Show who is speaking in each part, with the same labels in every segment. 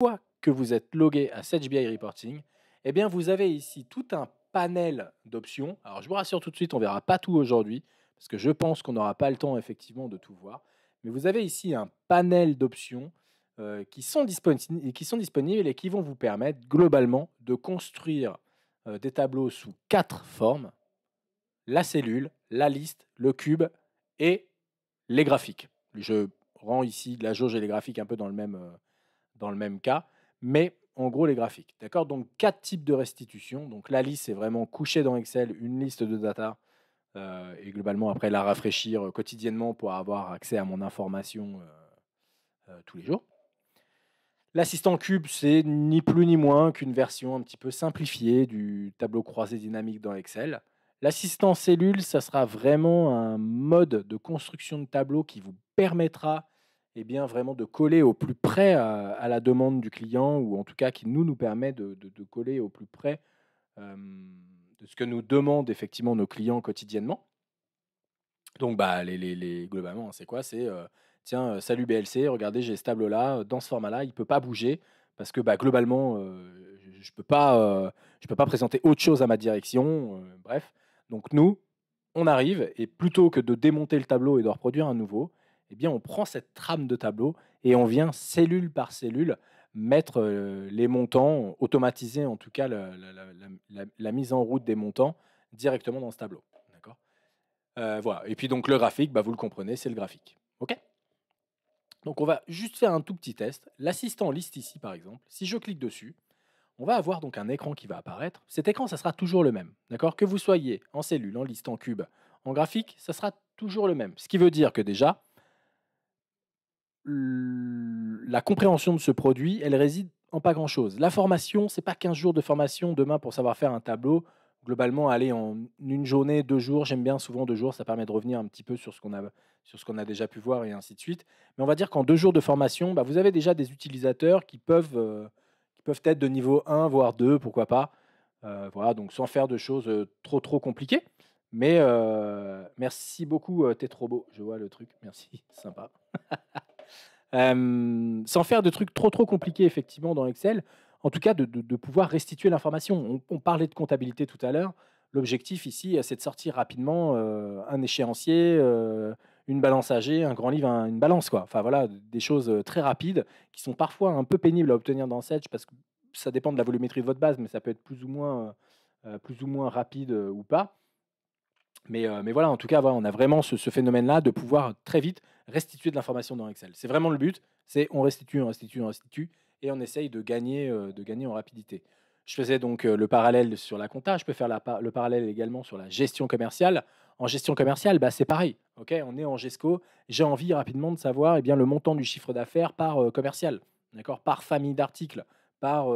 Speaker 1: fois que vous êtes logué à Sage BI Reporting, eh bien vous avez ici tout un panel d'options. Alors je vous rassure tout de suite, on ne verra pas tout aujourd'hui, parce que je pense qu'on n'aura pas le temps effectivement de tout voir. Mais vous avez ici un panel d'options euh, qui, sont disponibles et qui vont vous permettre globalement de construire euh, des tableaux sous quatre formes. La cellule, la liste, le cube et les graphiques. Je rends ici la jauge et les graphiques un peu dans le même, euh, dans le même cas, mais en gros les graphiques. D'accord Donc quatre types de restitution. Donc la liste c'est vraiment coucher dans Excel, une liste de data, euh, et globalement après la rafraîchir euh, quotidiennement pour avoir accès à mon information euh, tous les jours. L'assistant cube, c'est ni plus ni moins qu'une version un petit peu simplifiée du tableau croisé dynamique dans Excel. L'assistant cellule, ça sera vraiment un mode de construction de tableau qui vous permettra eh bien, vraiment de coller au plus près à, la demande du client, ou en tout cas qui nous, nous permet de, coller au plus près euh, de ce que nous demandent effectivement nos clients quotidiennement. Donc, bah, les, les, globalement, hein, c'est quoi C'est euh, tiens, euh, salut BLC, regardez, j'ai ce tableau-là, dans ce format-là, il ne peut pas bouger, parce que bah, globalement, je ne je peux, pas, je peux pas présenter autre chose à ma direction. bref, donc nous, on arrive, et plutôt que de démonter le tableau et de reproduire un nouveau, eh bien, on prend cette trame de tableau et on vient cellule par cellule mettre euh, les montants, automatiser en tout cas la, mise en route des montants directement dans ce tableau. D'accord euh, Voilà. Et puis donc le graphique, bah, vous le comprenez, c'est le graphique. OK Donc on va juste faire un tout petit test. L'assistant liste ici, par exemple, si je clique dessus, on va avoir donc un écran qui va apparaître. Cet écran, ça sera toujours le même. D'accord Que vous soyez en cellule, en liste, en cube, en graphique, ça sera toujours le même. Ce qui veut dire que déjà, la compréhension de ce produit, elle réside en pas grand-chose. La formation, c'est pas 15 jours de formation demain pour savoir faire un tableau. Globalement, aller en une journée, deux jours, j'aime bien souvent deux jours, ça permet de revenir un petit peu sur ce qu'on a, sur a déjà pu voir et ainsi de suite. Mais on va dire qu'en deux jours de formation, bah, vous avez déjà des utilisateurs qui peuvent, euh, qui peuvent être de niveau 1, voire 2, pourquoi pas. Euh, voilà, donc sans faire de choses euh, trop trop compliquées. Mais merci beaucoup, t'es trop beau. Je vois le truc. Merci, sympa. Euh, sans faire de trucs trop trop compliqués effectivement dans Excel, en tout cas de, pouvoir restituer l'information. On, parlait de comptabilité tout à l'heure. L'objectif ici, euh, c'est de sortir rapidement euh, un échéancier, une balance âgée, un grand livre, une balance quoi. Enfin voilà, des choses très rapides qui sont parfois un peu pénibles à obtenir dans Sedge parce que ça dépend de la volumétrie de votre base, mais ça peut être plus ou moins, plus ou moins rapide ou pas. Mais, voilà, en tout cas, on a vraiment ce phénomène-là de pouvoir très vite restituer de l'information dans Excel. C'est vraiment le but, c'est on restitue, on restitue, on restitue, et on essaye de gagner, euh, de gagner en rapidité. Je faisais donc euh, le parallèle sur la compta, je peux faire le parallèle également sur la gestion commerciale. En gestion commerciale, bah, c'est pareil. Ok, on est en GESCO, j'ai envie rapidement de savoir eh bien, le montant du chiffre d'affaires par euh, commercial, d'accord par famille d'articles, par,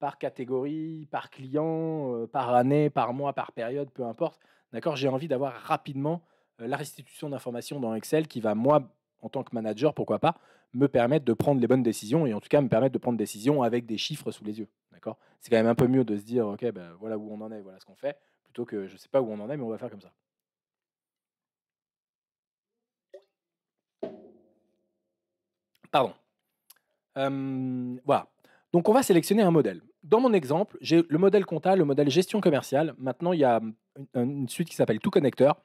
Speaker 1: par catégorie, par client, par année, par mois, par période, peu importe. D'accord J'ai envie d'avoir rapidement euh, la restitution d'informations dans Excel qui va, moi, en tant que manager, pourquoi pas, me permettre de prendre les bonnes décisions et en tout cas me permettre de prendre des décisions avec des chiffres sous les yeux. D'accord C'est quand même un peu mieux de se dire, OK, ben, voilà où on en est, voilà ce qu'on fait, plutôt que je ne sais pas où on en est, mais on va faire comme ça. Pardon. voilà. Donc on va sélectionner un modèle. Dans mon exemple, j'ai le modèle comptable, le modèle gestion commerciale. Maintenant, il y a une suite qui s'appelle Tout Connecteur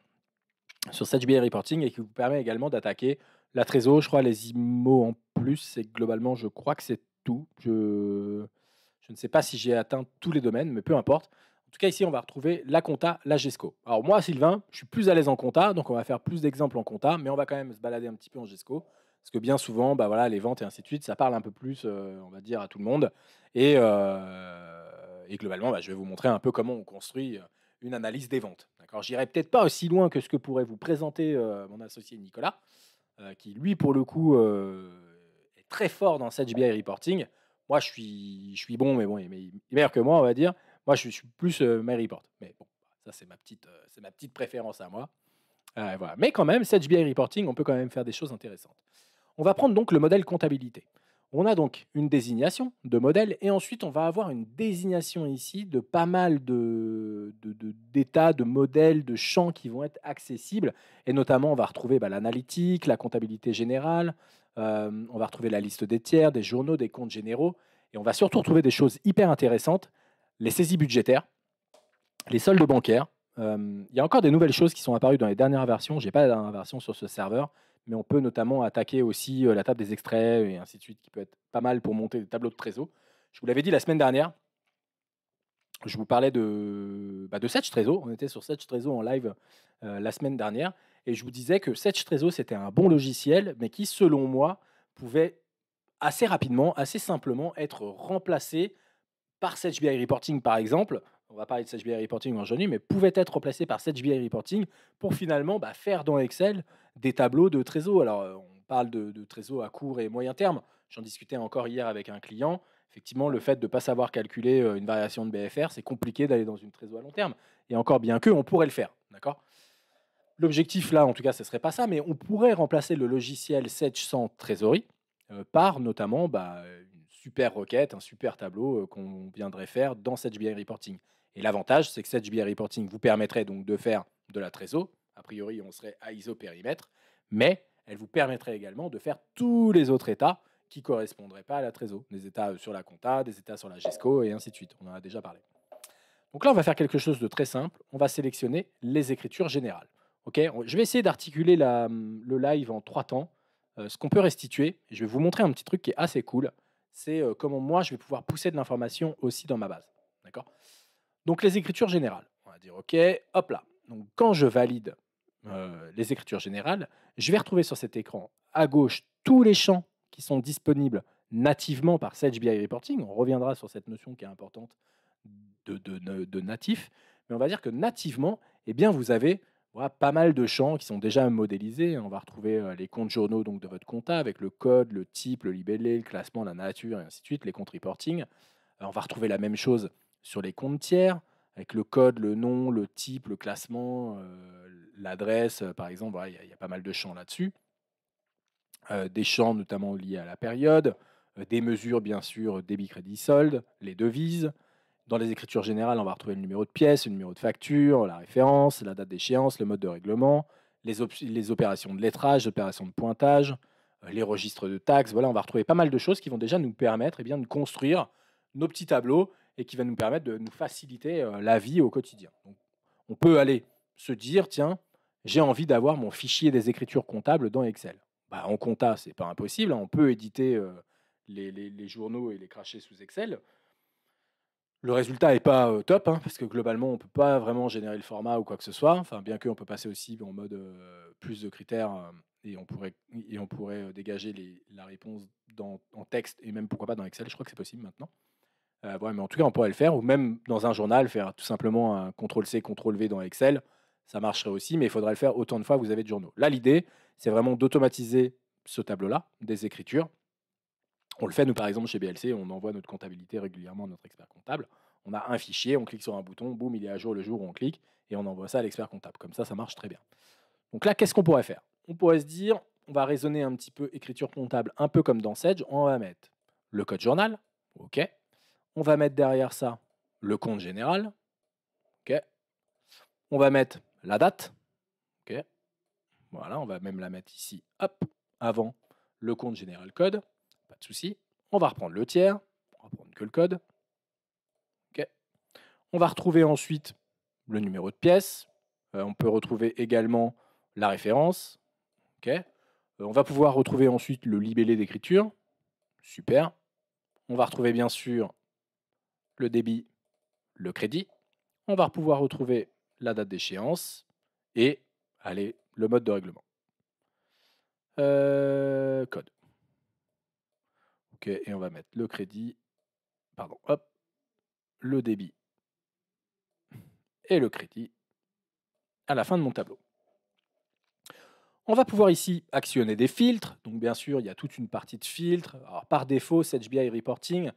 Speaker 1: sur cette BI Reporting et qui vous permet également d'attaquer la trésor, je crois, les IMO en plus. Et globalement, je crois que c'est tout. Je, je ne sais pas si j'ai atteint tous les domaines, mais peu importe. En tout cas, ici, on va retrouver la compta, la GESCO. Alors moi, Sylvain, je suis plus à l'aise en compta, donc on va faire plus d'exemples en compta, mais on va quand même se balader un petit peu en GESCO. Parce que bien souvent, bah voilà, les ventes et ainsi de suite, ça parle un peu plus, euh, on va dire, à tout le monde. Et, euh, et globalement, bah, je vais vous montrer un peu comment on construit euh, une analyse des ventes. D'accord J'irai peut-être pas aussi loin que ce que pourrait vous présenter euh, mon associé Nicolas, euh, qui lui, pour le coup, euh, est très fort dans cette BI reporting. Moi, je suis, je suis bon, mais bon, il est meilleur que moi, on va dire. Moi, je suis plus my report. Mais bon, ça, c'est ma petite, c'est ma petite préférence à moi. voilà. Mais quand même, cette BI reporting, on peut quand même faire des choses intéressantes. On va prendre donc le modèle comptabilité. On a donc une désignation de modèle et ensuite on va avoir une désignation ici de pas mal de, d'états, de, modèles, de champs qui vont être accessibles. Et notamment, on va retrouver bah, l'analytique, la comptabilité générale, euh, on va retrouver la liste des tiers, des journaux, des comptes généraux. Et on va surtout retrouver des choses hyper intéressantes, les saisies budgétaires, les soldes bancaires. Euh, il y a encore des nouvelles choses qui sont apparues dans les dernières versions. Je n'ai pas la dernière version sur ce serveur, mais on peut notamment attaquer aussi la table des extraits et ainsi de suite, qui peut être pas mal pour monter des tableaux de trésor. Je vous l'avais dit la semaine dernière, je vous parlais de, bah de Trésor. On était sur Setch Trésor en live la semaine dernière. Et je vous disais que Setch Trésor, c'était un bon logiciel, mais qui, selon moi, pouvait assez rapidement, assez simplement être remplacé par Setch BI Reporting, par exemple, on va parler de BI Reporting aujourd'hui, mais pouvait être remplacé par BI Reporting pour finalement bah, faire dans Excel des tableaux de trésor. Alors, euh, on parle de, de trésor à court et moyen terme. J'en discutais encore hier avec un client. Effectivement, le fait de ne pas savoir calculer euh, une variation de BFR, c'est compliqué d'aller dans une trésor à long terme. Et encore bien que, on pourrait le faire. D'accord L'objectif là, en tout cas, ce ne serait pas ça, mais on pourrait remplacer le logiciel Sedge sans trésorerie euh, par notamment bah, une super requête, un super tableau qu'on viendrait faire dans Sedge BI Reporting. Et l'avantage, c'est que cette JBR Reporting vous permettrait donc de faire de la trésor. A priori, on serait à ISO périmètre, mais elle vous permettrait également de faire tous les autres états qui ne correspondraient pas à la trésor. Des états euh, sur la compta, des états sur la GESCO et ainsi de suite. On en a déjà parlé. Donc là, on va faire quelque chose de très simple. On va sélectionner les écritures générales. Ok, je vais essayer d'articuler le live en trois temps. Euh, ce qu'on peut restituer, je vais vous montrer un petit truc qui est assez cool. C'est euh, comment moi, je vais pouvoir pousser de l'information aussi dans ma base. Donc les écritures générales. On va dire OK, hop là. Donc quand je valide euh, les écritures générales, je vais retrouver sur cet écran à gauche tous les champs qui sont disponibles nativement par Sage BI Reporting. On reviendra sur cette notion qui est importante de, natif. Mais on va dire que nativement, eh bien, vous avez pas mal de champs qui sont déjà modélisés. On va retrouver euh, les comptes journaux donc, de votre compta avec le code, le type, le libellé, le classement, la nature, et ainsi de suite, les comptes reporting. Euh, on va retrouver la même chose sur les comptes tiers, avec le code, le nom, le type, le classement, euh, l'adresse, euh, par exemple. Il y, a pas mal de champs là-dessus. Euh, des champs notamment liés à la période, des mesures bien sûr, débit, crédit, solde, les devises. Dans les écritures générales, on va retrouver le numéro de pièce, le numéro de facture, la référence, la date d'échéance, le mode de règlement, les, les opérations de lettrage, les opérations de pointage, les registres de taxes. Voilà, on va retrouver pas mal de choses qui vont déjà nous permettre et eh bien, de construire nos petits tableaux et qui va nous permettre de nous faciliter euh, la vie au quotidien. on peut aller se dire, tiens, j'ai envie d'avoir mon fichier des écritures comptables dans Excel. Bah, en compta, c'est pas impossible. Hein. On peut éditer euh, les, journaux et les cracher sous Excel. Le résultat n'est pas euh, top, hein, parce que globalement, on ne peut pas vraiment générer le format ou quoi que ce soit. Enfin, bien qu'on peut passer aussi en mode plus de critères et on pourrait, et on pourrait dégager la réponse dans, en texte et même pourquoi pas dans Excel. Je crois que c'est possible maintenant. Euh, mais en tout cas, on pourrait le faire, ou même dans un journal, faire tout simplement un CTRL-C, CTRL-V dans Excel, ça marcherait aussi, mais il faudrait le faire autant de fois que vous avez de journaux. Là, l'idée, c'est vraiment d'automatiser ce tableau-là, des écritures. On le fait, nous, par exemple, chez BLC, on envoie notre comptabilité régulièrement à notre expert comptable. On a un fichier, on clique sur un bouton, boum, il est à jour le jour où on clique, et on envoie ça à l'expert comptable. Comme ça, ça marche très bien. Donc là, qu'est-ce qu'on pourrait faire On pourrait se dire, on va raisonner un petit peu écriture comptable, un peu comme dans Sage, on va mettre le code journal, OK, on va mettre derrière ça le compte général. On va mettre la date. Voilà, on va même la mettre ici, hop, avant le compte général code. Pas de souci. On va reprendre le tiers. On va prendre que le code. On va retrouver ensuite le numéro de pièce. Euh, on peut retrouver également la référence. Euh, on va pouvoir retrouver ensuite le libellé d'écriture. Super. On va retrouver bien sûr le débit, le crédit. On va pouvoir retrouver la date d'échéance et, allez, le mode de règlement. Euh, code. Ok, et on va mettre le crédit, pardon, hop, le débit et le crédit à la fin de mon tableau. On va pouvoir ici actionner des filtres. Donc bien sûr, il y a toute une partie de filtres. par défaut, c'est BI Reporting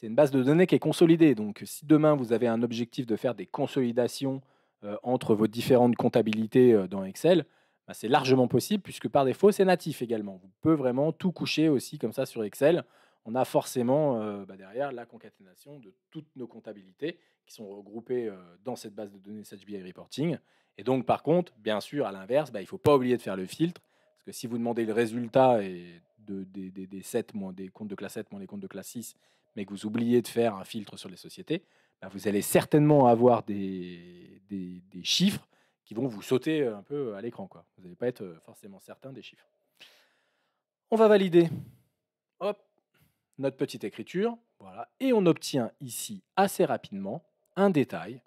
Speaker 1: c'est une base de données qui est consolidée. Donc, si demain vous avez un objectif de faire des consolidations euh, entre vos différentes comptabilités euh, dans Excel, bah, c'est largement possible puisque par défaut c'est natif également. Vous pouvez vraiment tout coucher aussi comme ça sur Excel. On a forcément euh, bah, derrière la concaténation de toutes nos comptabilités qui sont regroupées dans cette base de données BI Reporting. Et donc, par contre, bien sûr, à l'inverse, bah, il ne faut pas oublier de faire le filtre parce que si vous demandez le résultat et des, des comptes de classe 7 moins les comptes de classe 6, mais que vous oubliez de faire un filtre sur les sociétés, bah, vous allez certainement avoir des, chiffres qui vont vous sauter euh, un peu euh, à l'écran. Quoi. Vous n'allez pas être euh, forcément certain des chiffres. On va valider. notre petite écriture. Voilà. Et on obtient ici assez rapidement un détail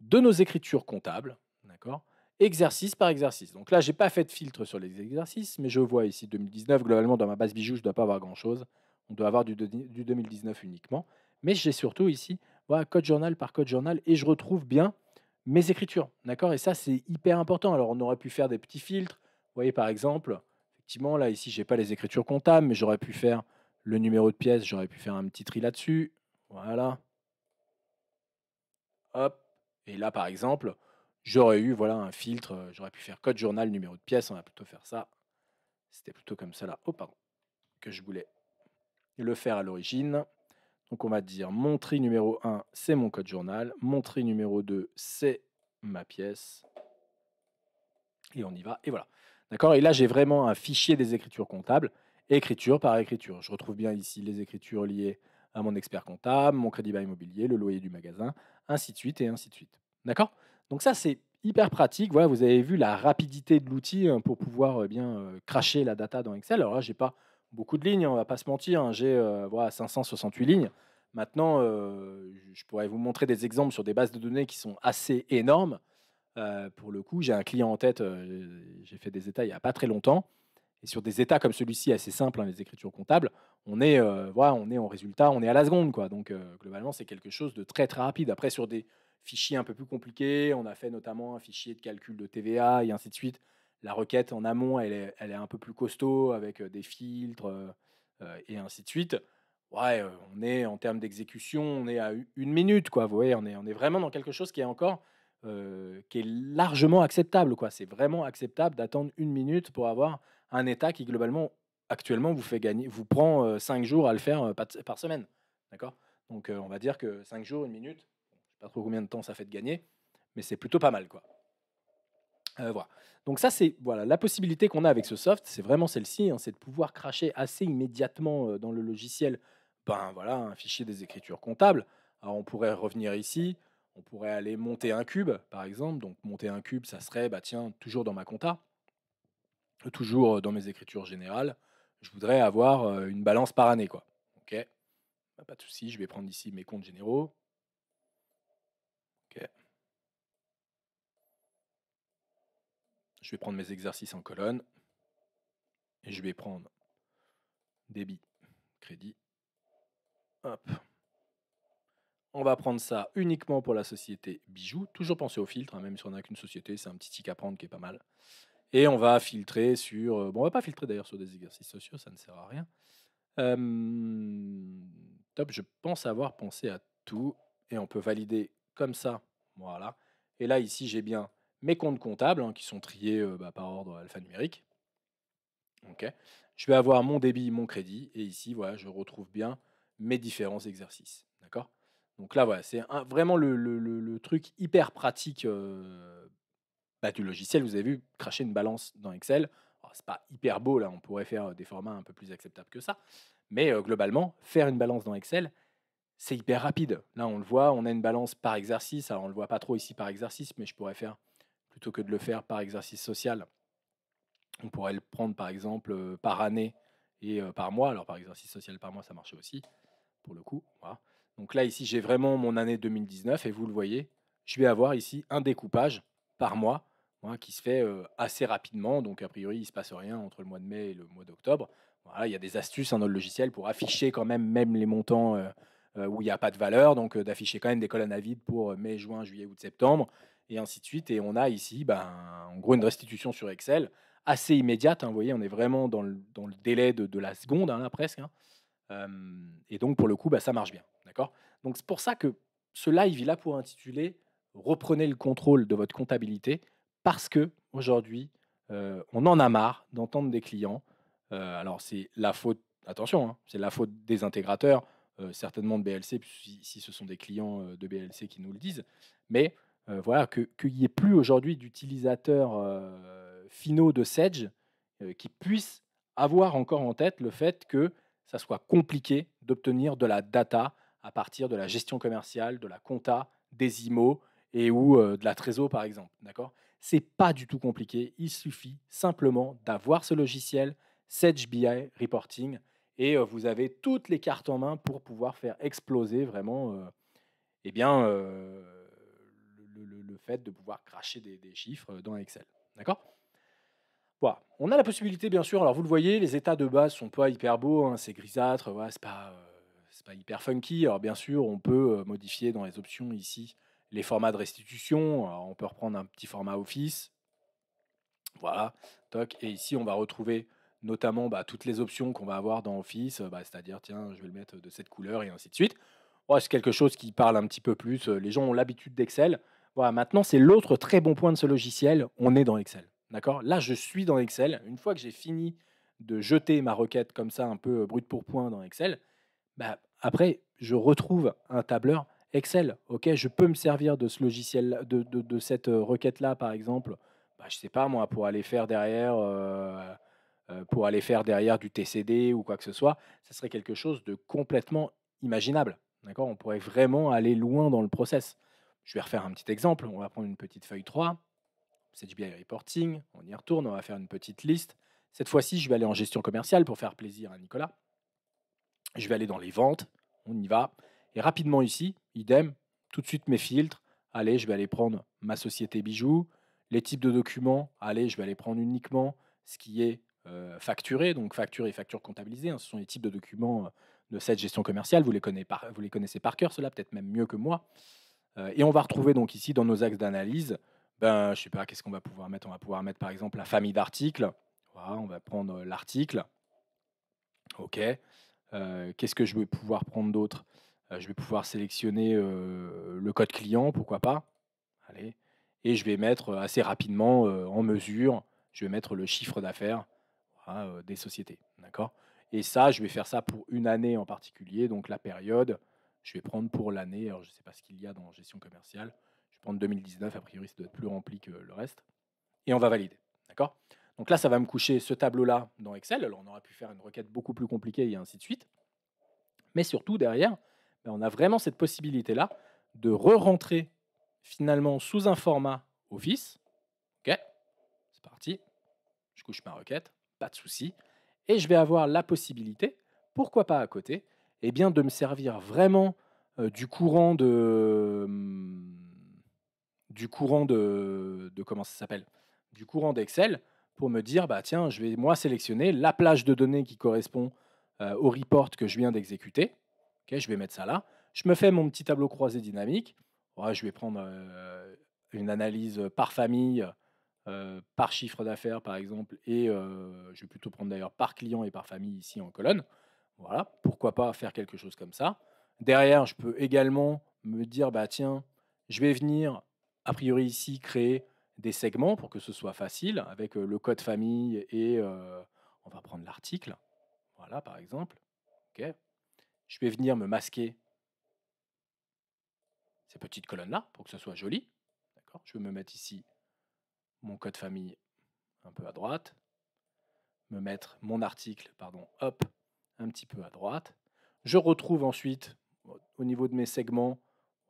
Speaker 1: de nos écritures comptables. D'accord Exercice par exercice. Donc là, je n'ai pas fait de filtre sur les exercices, mais je vois ici 2019, globalement, dans ma base bijou, je ne dois pas avoir grand-chose on doit avoir du, 2019 uniquement. Mais j'ai surtout ici voilà, code journal par code journal et je retrouve bien mes écritures. D'accord Et ça, c'est hyper important. Alors, on aurait pu faire des petits filtres. Vous voyez, par exemple, effectivement, là, ici, j'ai pas les écritures comptables, mais j'aurais pu faire le numéro de pièce, j'aurais pu faire un petit tri là-dessus. Voilà. Hop. Et là, par exemple, j'aurais eu voilà un filtre. Euh, j'aurais pu faire code journal, numéro de pièce. On va plutôt faire ça. C'était plutôt comme ça là. Oh, pardon. Que je voulais le faire à l'origine. Donc on va dire mon tri numéro 1, c'est mon code journal. Mon tri numéro 2, c'est ma pièce. Et on y va. Et voilà. D'accord Et là, j'ai vraiment un fichier des écritures comptables, écriture par écriture. Je retrouve bien ici les écritures liées à mon expert comptable, mon crédit bas immobilier, le loyer du magasin, ainsi de suite et ainsi de suite. D'accord Donc ça, c'est hyper pratique. Voilà, vous avez vu la rapidité de l'outil hein, pour pouvoir euh, bien euh, cracher la data dans Excel. Alors là, j'ai pas beaucoup de lignes, hein, on va pas se mentir. Hein. J'ai euh, voilà, 568 lignes. Maintenant, euh, je pourrais vous montrer des exemples sur des bases de données qui sont assez énormes. Euh, pour le coup, j'ai un client en tête, j'ai fait des états il n'y a pas très longtemps. Et sur des états comme celui-ci, assez simple, hein, les écritures comptables, on est, voilà, on est en résultat, on est à la seconde. Quoi. Donc, globalement, c'est quelque chose de très, très rapide. Après, sur des fichiers un peu plus compliqués, on a fait notamment un fichier de calcul de TVA et ainsi de suite la requête en amont, elle est, un peu plus costaud avec des filtres et ainsi de suite. Ouais, on est en termes d'exécution, on est à une minute, quoi. Vous voyez, on est, vraiment dans quelque chose qui est encore qui est largement acceptable, quoi. C'est vraiment acceptable d'attendre une minute pour avoir un état qui globalement actuellement vous fait gagner, vous prend cinq jours à le faire par semaine, d'accord Donc on va dire que cinq jours, une minute, je sais pas trop combien de temps ça fait de gagner, mais c'est plutôt pas mal, quoi. Euh, Donc ça, c'est voilà la possibilité qu'on a avec ce soft, c'est vraiment celle-ci, hein, c'est de pouvoir cracher assez immédiatement euh, dans le logiciel, ben voilà, un fichier des écritures comptables. on pourrait revenir ici, on pourrait aller monter un cube, par exemple. Donc monter un cube, ça serait, bah toujours dans ma compta, toujours euh, dans mes écritures générales, je voudrais avoir une balance par année, quoi. Ok, bah, pas de souci, je vais prendre ici mes comptes généraux, Je vais prendre mes exercices en colonne et je vais prendre débit, crédit. Hop. On va prendre ça uniquement pour la société bijoux. Toujours penser au filtre, hein, même si on n'a qu'une société, c'est un petit tic à prendre qui est pas mal. Et on va filtrer sur. Euh, bon, on va pas filtrer d'ailleurs sur des exercices sociaux, ça ne sert à rien. Top, je pense avoir pensé à tout. Et on peut valider comme ça. Voilà. Et là, ici, j'ai bien mes comptes comptables, hein, qui sont triés bah, par ordre alphanumérique. Je vais avoir mon débit, mon crédit, et ici, voilà, je retrouve bien mes différents exercices. D'accord Donc là, voilà, c'est vraiment le, truc hyper pratique bah, du logiciel. Vous avez vu, cracher une balance dans Excel, oh, c'est pas hyper beau, là, on pourrait faire des formats un peu plus acceptables que ça. Mais globalement, faire une balance dans Excel, c'est hyper rapide. Là, on le voit, on a une balance par exercice. Alors, on le voit pas trop ici par exercice, mais je pourrais faire plutôt que de le faire par exercice social. On pourrait le prendre par exemple euh, par année et euh, par mois. Alors par exercice social par mois, ça marchait aussi, pour le coup. Donc là, ici, j'ai vraiment mon année 2019 et vous le voyez, je vais avoir ici un découpage par mois qui se fait euh, assez rapidement. Donc a priori, il ne se passe rien entre le mois de mai et le mois d'octobre. il y a des astuces dans notre logiciel pour afficher quand même même les montants où il n'y a pas de valeur, donc d'afficher quand même des colonnes à vide pour mai, juin, juillet, août, septembre, et ainsi de suite. Et on a ici, ben, en gros, une restitution sur Excel assez immédiate. Hein, vous voyez, on est vraiment dans le, dans le délai de, de, la seconde, hein, presque. Hein. et donc, pour le coup, ben, ça marche bien. D'accord Donc, c'est pour ça que ce live, il a pour intituler Reprenez le contrôle de votre comptabilité parce que aujourd'hui, euh, on en a marre d'entendre des clients. Euh, alors, c'est la faute, attention, hein, c'est la faute des intégrateurs, euh, certainement de BLC, si, si, ce sont des clients de BLC qui nous le disent. Mais voir euh, voilà, qu'il n'y ait plus aujourd'hui d'utilisateurs euh, finaux de Sedge euh, qui puissent avoir encore en tête le fait que ça soit compliqué d'obtenir de la data à partir de la gestion commerciale, de la compta, des IMO et ou de la trésor par exemple. D'accord C'est pas du tout compliqué. Il suffit simplement d'avoir ce logiciel Sedge BI Reporting et vous avez toutes les cartes en main pour pouvoir faire exploser vraiment, eh bien fait de pouvoir cracher des, chiffres euh, dans Excel. D'accord voilà. On a la possibilité, bien sûr, alors vous le voyez, les états de base sont pas hyper beaux, hein, c'est grisâtre, voilà, c'est pas, euh, pas hyper funky. Alors bien sûr, on peut euh, modifier dans les options ici les formats de restitution. on peut reprendre un petit format Office. Voilà, toc. Et ici, on va retrouver notamment bah, toutes les options qu'on va avoir dans Office, bah, c'est-à-dire, tiens, je vais le mettre de cette couleur et ainsi de suite. c'est quelque chose qui parle un petit peu plus. Les gens ont l'habitude d'Excel, voilà, maintenant, c'est l'autre très bon point de ce logiciel, on est dans Excel. D'accord Là, je suis dans Excel. Une fois que j'ai fini de jeter ma requête comme ça, un peu euh, brute pour point dans Excel, bah, après, je retrouve un tableur Excel. Ok, je peux me servir de ce logiciel, de, de, cette euh, requête-là, par exemple. Bah, je sais pas moi, pour aller faire derrière, euh, pour aller faire derrière du TCD ou quoi que ce soit, Ce serait quelque chose de complètement imaginable. D'accord On pourrait vraiment aller loin dans le process. Je vais refaire un petit exemple. On va prendre une petite feuille 3, C'est du BI Reporting, on y retourne, on va faire une petite liste. Cette fois-ci, je vais aller en gestion commerciale pour faire plaisir à Nicolas. Je vais aller dans les ventes, on y va. Et rapidement ici, idem, tout de suite mes filtres. Allez, je vais aller prendre ma société bijoux, les types de documents. Allez, je vais aller prendre uniquement ce qui est euh, facturé, donc facture et facture comptabilisée. Hein. ce sont les types de documents euh, de cette gestion commerciale. Vous les, connaissez par, vous les connaissez par cœur, cela peut-être même mieux que moi. Euh, et on va retrouver donc ici dans nos axes d'analyse, ben, je sais pas, qu'est-ce qu'on va pouvoir mettre On va pouvoir mettre par exemple la famille d'articles. on va prendre euh, l'article. OK. Euh, qu'est-ce que je vais pouvoir prendre d'autre Je vais pouvoir sélectionner le code client, pourquoi pas. Allez. Et je vais mettre assez rapidement en mesure, je vais mettre le chiffre d'affaires des sociétés. D'accord Et ça, je vais faire ça pour une année en particulier, donc la période je vais prendre pour l'année, alors je ne sais pas ce qu'il y a dans gestion commerciale, je vais prendre 2019, a priori ça doit être plus rempli que le reste, et on va valider. D'accord Donc là, ça va me coucher ce tableau-là dans Excel, alors on aurait pu faire une requête beaucoup plus compliquée et ainsi de suite. Mais surtout, derrière, ben, on a vraiment cette possibilité-là de re-rentrer finalement sous un format Office. OK, c'est parti. Je couche ma requête, pas de souci. Et je vais avoir la possibilité, pourquoi pas à côté, et bien de me servir vraiment du courant de mmh, du courant de, comment ça s'appelle du courant d'Excel pour me dire bah tiens je vais moi sélectionner la plage de données qui correspond au report que je viens d'exécuter ok je vais mettre ça là je me fais mon petit tableau croisé dynamique je vais prendre une analyse par famille par chiffre d'affaires par exemple, et je vais plutôt prendre d'ailleurs par client et par famille ici en colonne. Voilà, pourquoi pas faire quelque chose comme ça. Derrière, je peux également me dire, bah tiens, je vais venir, a priori ici, créer des segments pour que ce soit facile, avec euh, le code famille et euh, on va prendre l'article. Voilà, par exemple. Je vais venir me masquer ces petites colonnes-là pour que ce soit joli. D'accord je vais me mettre ici mon code famille un peu à droite, me mettre mon article, pardon, hop, un petit peu à droite. Je retrouve ensuite, au niveau de mes segments,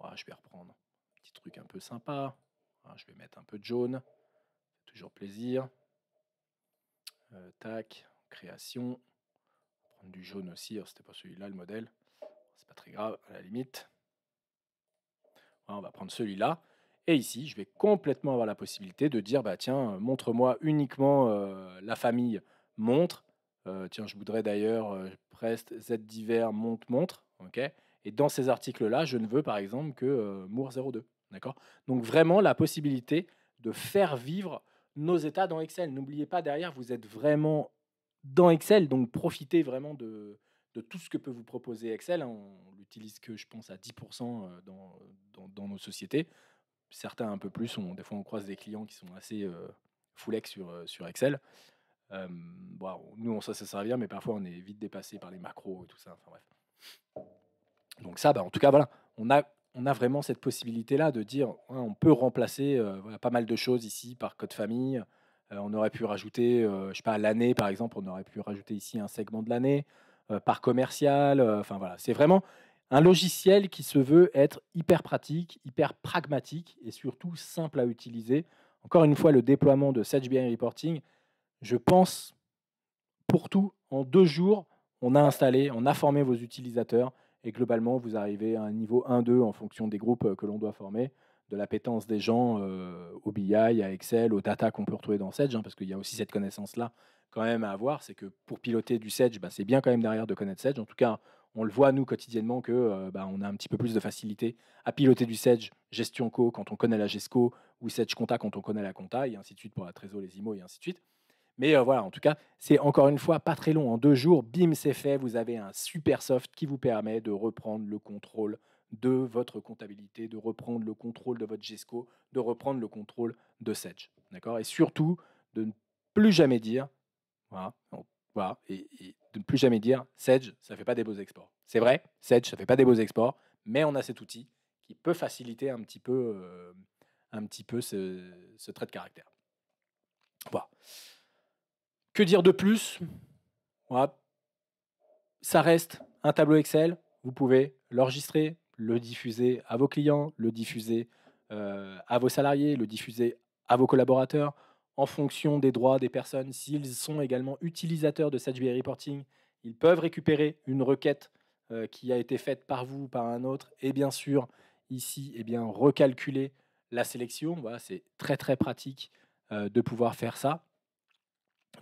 Speaker 1: ah, je vais reprendre un petit truc un peu sympa. Ah, je vais mettre un peu de jaune, toujours plaisir. Euh, tac, création. Prendre du jaune aussi, c'était pas celui-là le modèle. C'est pas très grave, à la limite. Ah, on va prendre celui-là. Et ici, je vais complètement avoir la possibilité de dire, bah tiens, euh, montre-moi uniquement euh, la famille montre euh, tiens, je voudrais d'ailleurs euh, presque Z divers, monte, montre. et dans ces articles-là, je ne veux par exemple que euh, Moore 02. D'accord Donc vraiment la possibilité de faire vivre nos états dans Excel. N'oubliez pas derrière, vous êtes vraiment dans Excel, donc profitez vraiment de, tout ce que peut vous proposer Excel. Hein. On l'utilise que je pense à 10% dans, nos sociétés. Certains un peu plus, on, des fois on croise des clients qui sont assez euh, sur, sur Excel bon, nous, on sait ça servir, mais parfois, on est vite dépassé par les macros et tout ça. Enfin, bref. Donc ça, bah, en tout cas, voilà, on a, on a vraiment cette possibilité-là de dire, hein, on peut remplacer euh, pas mal de choses ici par code famille. Euh, on aurait pu rajouter, euh, je sais pas, l'année, par exemple, on aurait pu rajouter ici un segment de l'année par commercial. Enfin, voilà, c'est vraiment un logiciel qui se veut être hyper pratique, hyper pragmatique et surtout simple à utiliser. Encore une fois, le déploiement de BI Reporting, je pense, pour tout, en deux jours, on a installé, on a formé vos utilisateurs et globalement, vous arrivez à un niveau 1-2 en fonction des groupes euh, que l'on doit former, de l'appétence des gens euh, au BI, à Excel, aux data qu'on peut retrouver dans Sedge, hein, parce qu'il y a aussi cette connaissance-là quand même à avoir, c'est que pour piloter du Sedge, bah, c'est bien quand même derrière de connaître Sedge. En tout cas, on le voit nous quotidiennement que euh, bah, on a un petit peu plus de facilité à piloter du Sedge gestion co quand on connaît la GESCO ou Sedge compta quand on connaît la compta et ainsi de suite pour la trésor, les IMO et ainsi de suite. Mais euh, voilà, en tout cas, c'est encore une fois pas très long. En deux jours, bim, c'est fait. Vous avez un super soft qui vous permet de reprendre le contrôle de votre comptabilité, de reprendre le contrôle de votre GESCO, de reprendre le contrôle de Sedge. D'accord Et surtout, de ne plus jamais dire, voilà, et, de ne plus jamais dire, Sedge, ça ne fait pas des beaux exports. C'est vrai, Sedge, ça ne fait pas des beaux exports, mais on a cet outil qui peut faciliter un petit peu, euh, un petit peu ce trait de caractère. Voilà. Que dire de plus Ça reste un tableau Excel. Vous pouvez l'enregistrer, le diffuser à vos clients, le diffuser euh, à vos salariés, le diffuser à vos collaborateurs en fonction des droits des personnes. S'ils sont également utilisateurs de cette BI Reporting, ils peuvent récupérer une requête euh, qui a été faite par vous ou par un autre et bien sûr ici eh bien recalculer la sélection. Voilà, c'est très très pratique euh, de pouvoir faire ça.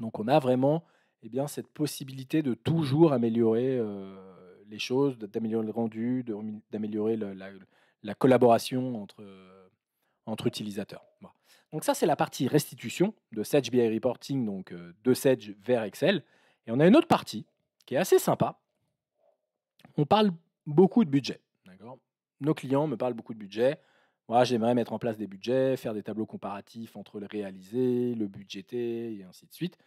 Speaker 1: Donc on a vraiment eh bien, cette possibilité de toujours améliorer euh, les choses, d'améliorer le rendu, d'améliorer la, collaboration entre, euh, utilisateurs. Donc ça, c'est la partie restitution de Sage BI Reporting, donc euh, de Sage vers Excel. Et on a une autre partie qui est assez sympa. On parle beaucoup de budget. Nos clients me parlent beaucoup de budget j'aimerais mettre en place des budgets, faire des tableaux comparatifs entre le réalisé, le budgété, et ainsi de suite.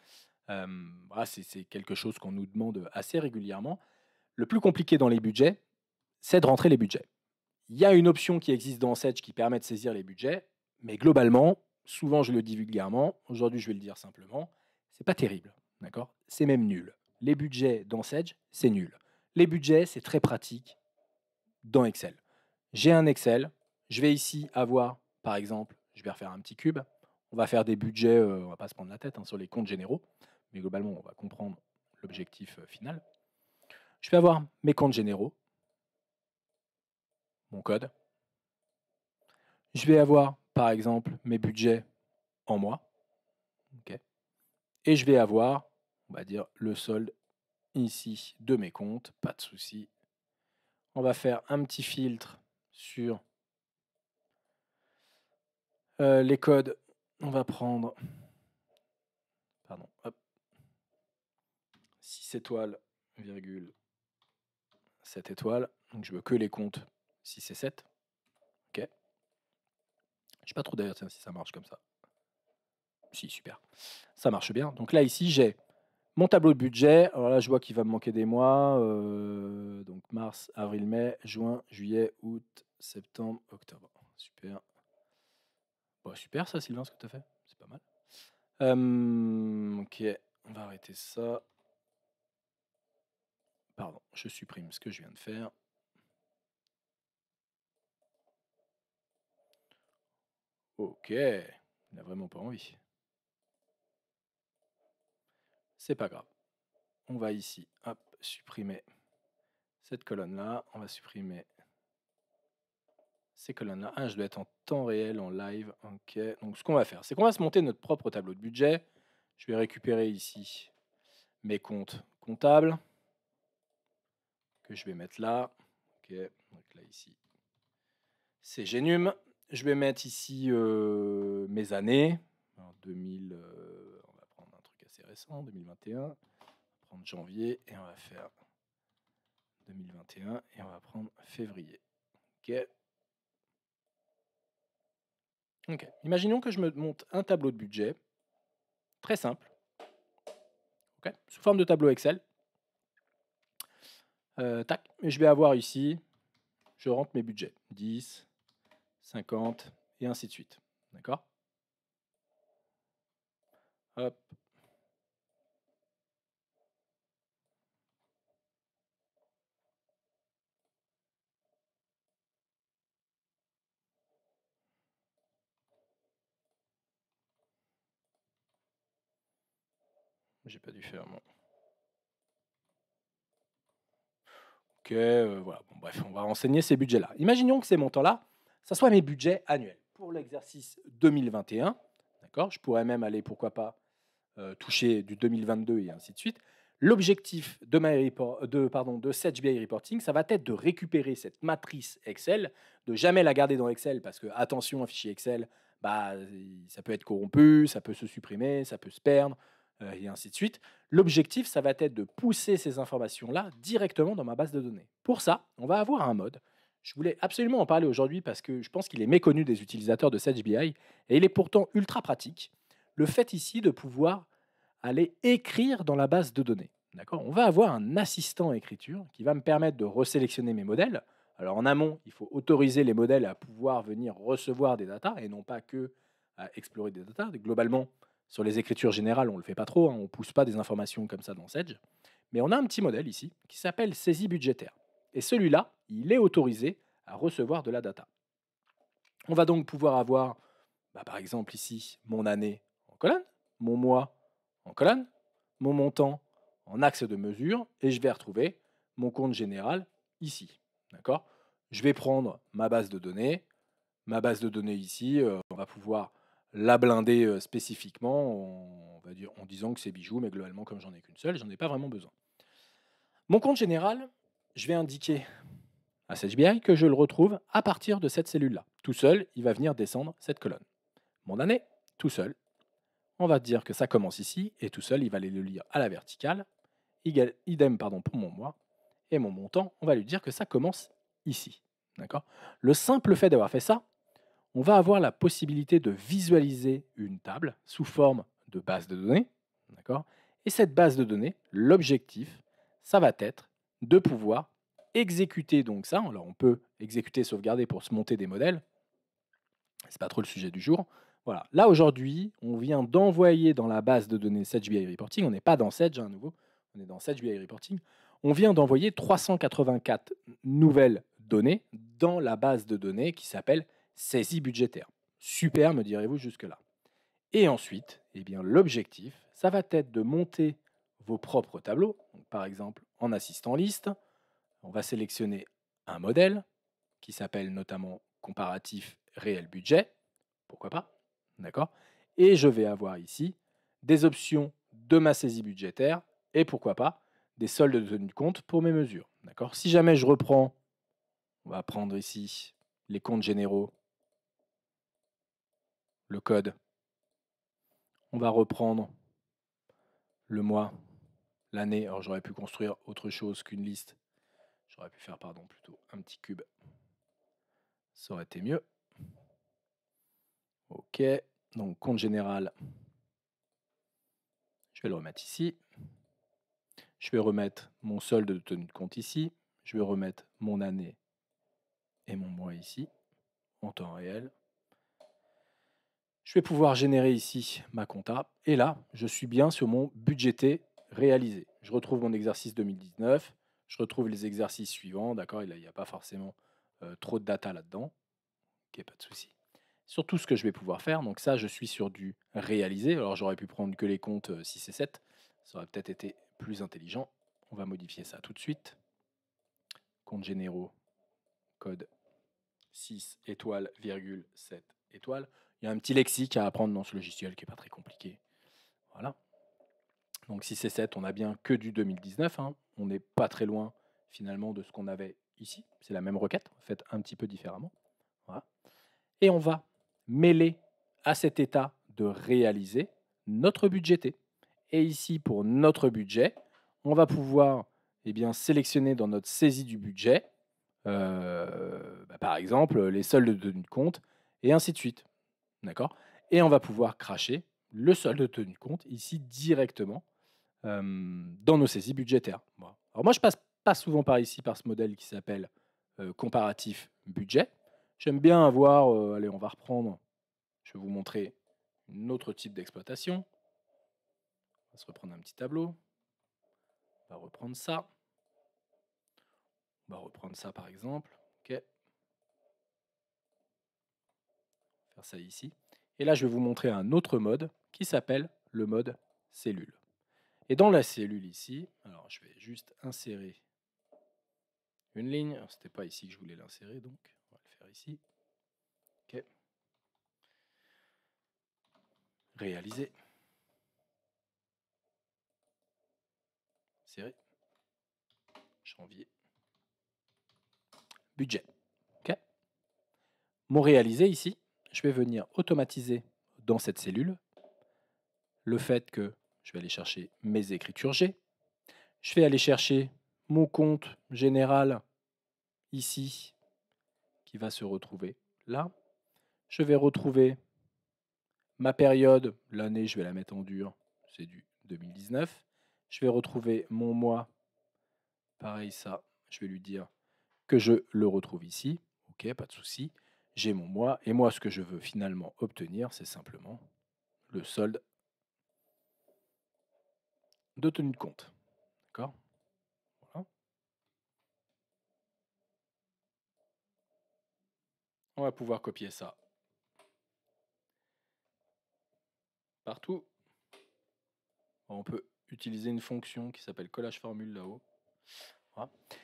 Speaker 1: voilà, c'est quelque chose qu'on nous demande assez régulièrement. Le plus compliqué dans les budgets, c'est de rentrer les budgets. Il y a une option qui existe dans Sedge qui permet de saisir les budgets, mais globalement, souvent je le dis vulgairement, aujourd'hui je vais le dire simplement, c'est pas terrible, d'accord C'est même nul. Les budgets dans Sedge, c'est nul. Les budgets, c'est très pratique dans Excel. J'ai un Excel, je vais ici avoir, par exemple, je vais refaire un petit cube. On va faire des budgets, on euh, on va pas se prendre la tête hein, sur les comptes généraux, mais globalement, on va comprendre l'objectif euh, final. Je vais avoir mes comptes généraux, mon code. Je vais avoir, par exemple, mes budgets en mois. Et je vais avoir, on va dire, le solde ici de mes comptes, pas de souci. On va faire un petit filtre sur euh, les codes, on va prendre. Pardon, hop. 6 étoiles, virgule 7 étoiles. Donc je veux que les comptes 6 et 7. Ok. Je sais pas trop d'ailleurs si ça marche comme ça. Si, super. Ça marche bien. Donc là, ici, j'ai mon tableau de budget. Alors là, je vois qu'il va me manquer des mois. Euh, donc mars, avril, mai, juin, juillet, août, septembre, octobre. Super. Bah, super ça, Sylvain, ce que tu as fait. C'est pas mal. ok, on va arrêter ça. Pardon, je supprime ce que je viens de faire. Ok, il n'a vraiment pas envie. C'est pas grave. On va ici, hop, supprimer cette colonne-là. On va supprimer c'est que là je dois être en temps réel, en live. Donc, ce qu'on va faire, c'est qu'on va se monter notre propre tableau de budget. Je vais récupérer ici mes comptes comptables que je vais mettre là. Donc là ici, c'est Génum. Je vais mettre ici euh, mes années. 2000, euh, on va prendre un truc assez récent, 2021. On va prendre janvier et on va faire 2021 et on va prendre février. Ok. Imaginons que je me monte un tableau de budget, très simple, sous forme de tableau Excel. Euh, tac, et je vais avoir ici, je rentre mes budgets, 10, 50, et ainsi de suite. D'accord J'ai pas dû faire mon. Ok, euh, voilà. bref, on va renseigner ces budgets-là. Imaginons que ces montants-là, ça soit mes budgets annuels. Pour l'exercice 2021, d'accord, je pourrais même aller, pourquoi pas, euh, toucher du 2022 et ainsi de suite. L'objectif de, de, cette BI Reporting, ça va être de récupérer cette matrice Excel, de jamais la garder dans Excel, parce que attention, un fichier Excel, bah, ça peut être corrompu, ça peut se supprimer, ça peut se perdre. Euh, et ainsi de suite. L'objectif, ça va être de pousser ces informations-là directement dans ma base de données. Pour ça, on va avoir un mode. Je voulais absolument en parler aujourd'hui parce que je pense qu'il est méconnu des utilisateurs de BI, et il est pourtant ultra pratique. Le fait ici de pouvoir aller écrire dans la base de données. D'accord On va avoir un assistant écriture qui va me permettre de resélectionner mes modèles. Alors en amont, il faut autoriser les modèles à pouvoir venir recevoir des datas et non pas que à explorer des datas. Globalement, sur les écritures générales, on ne le fait pas trop, hein, on ne pousse pas des informations comme ça dans Sedge. Mais on a un petit modèle ici qui s'appelle saisie budgétaire. Et celui-là, il est autorisé à recevoir de la data. On va donc pouvoir avoir, bah, par exemple ici, mon année en colonne, mon mois en colonne, mon montant en axe de mesure, et je vais retrouver mon compte général ici. D'accord Je vais prendre ma base de données. Ma base de données ici, euh, on va pouvoir la blinder euh, spécifiquement on va dire, en disant que c'est bijoux, mais globalement, comme j'en ai qu'une seule, j'en ai pas vraiment besoin. Mon compte général, je vais indiquer à cette que je le retrouve à partir de cette cellule-là. Tout seul, il va venir descendre cette colonne. Mon année, tout seul, on va dire que ça commence ici, et tout seul, il va aller le lire à la verticale. Idem pardon, pour mon mois. Et mon montant, on va lui dire que ça commence ici. D'accord Le simple fait d'avoir fait ça, on va avoir la possibilité de visualiser une table sous forme de base de données. D'accord Et cette base de données, l'objectif, ça va être de pouvoir exécuter donc ça. Alors on peut exécuter, sauvegarder pour se monter des modèles. C'est pas trop le sujet du jour. Voilà. Là aujourd'hui, on vient d'envoyer dans la base de données Sage BI Reporting. On n'est pas dans Sage, hein, à nouveau. On est dans Sage BI Reporting. On vient d'envoyer 384 nouvelles données dans la base de données qui s'appelle saisie budgétaire. Super, me direz-vous jusque-là. Et ensuite, eh bien, l'objectif, ça va être de monter vos propres tableaux. par exemple, en assistant liste, on va sélectionner un modèle qui s'appelle notamment comparatif réel budget. Pourquoi pas D'accord Et je vais avoir ici des options de ma saisie budgétaire et pourquoi pas des soldes de tenue de compte pour mes mesures. D'accord Si jamais je reprends, on va prendre ici les comptes généraux le code. On va reprendre le mois, l'année. Alors j'aurais pu construire autre chose qu'une liste. J'aurais pu faire, pardon, plutôt un petit cube. Ça aurait été mieux. OK. Donc compte général. Je vais le remettre ici. Je vais remettre mon solde de tenue de compte ici. Je vais remettre mon année et mon mois ici en temps réel. Je vais pouvoir générer ici ma compta. Et là, je suis bien sur mon budgété réalisé. Je retrouve mon exercice 2019. Je retrouve les exercices suivants. D'accord, il n'y a pas forcément euh, trop de data là-dedans. Ok, pas de souci. Sur tout ce que je vais pouvoir faire, donc ça, je suis sur du réalisé. Alors j'aurais pu prendre que les comptes 6 euh, et 7. Ça aurait peut-être été plus intelligent. On va modifier ça tout de suite. Compte généraux, code 6 étoiles, 7 étoiles. Il y a un petit lexique à apprendre dans ce logiciel qui n'est pas très compliqué. Voilà. Donc si c'est 7, on n'a bien que du 2019. Hein. On n'est pas très loin finalement de ce qu'on avait ici. C'est la même requête, faite un petit peu différemment. Et on va mêler à cet état de réaliser notre budget T. Et ici, pour notre budget, on va pouvoir eh bien, sélectionner dans notre saisie du budget, euh, bah, par exemple, les soldes de de compte, et ainsi de suite. D'accord Et on va pouvoir cracher le solde tenu compte ici directement dans nos saisies budgétaires. Alors moi, je passe pas souvent par ici, par ce modèle qui s'appelle comparatif budget. J'aime bien avoir, allez, on va reprendre, je vais vous montrer un autre type d'exploitation. On va se reprendre un petit tableau. On va reprendre ça. On va reprendre ça par exemple. OK. ça ici. Et là, je vais vous montrer un autre mode qui s'appelle le mode cellule. Et dans la cellule ici, alors je vais juste insérer une ligne. Ce n'était pas ici que je voulais l'insérer, donc on va le faire ici. OK. Réaliser. Serré. Janvier. Budget. OK. Mon réalisé ici, je vais venir automatiser dans cette cellule le fait que je vais aller chercher mes écritures G, je vais aller chercher mon compte général ici, qui va se retrouver là. Je vais retrouver ma période, l'année, je vais la mettre en dur, c'est du 2019. Je vais retrouver mon mois, pareil ça, je vais lui dire que je le retrouve ici, ok, pas de souci j'ai mon mois, et moi ce que je veux finalement obtenir, c'est simplement le solde de tenue de compte. D'accord On va pouvoir copier ça partout. On peut utiliser une fonction qui s'appelle collage formule là-haut.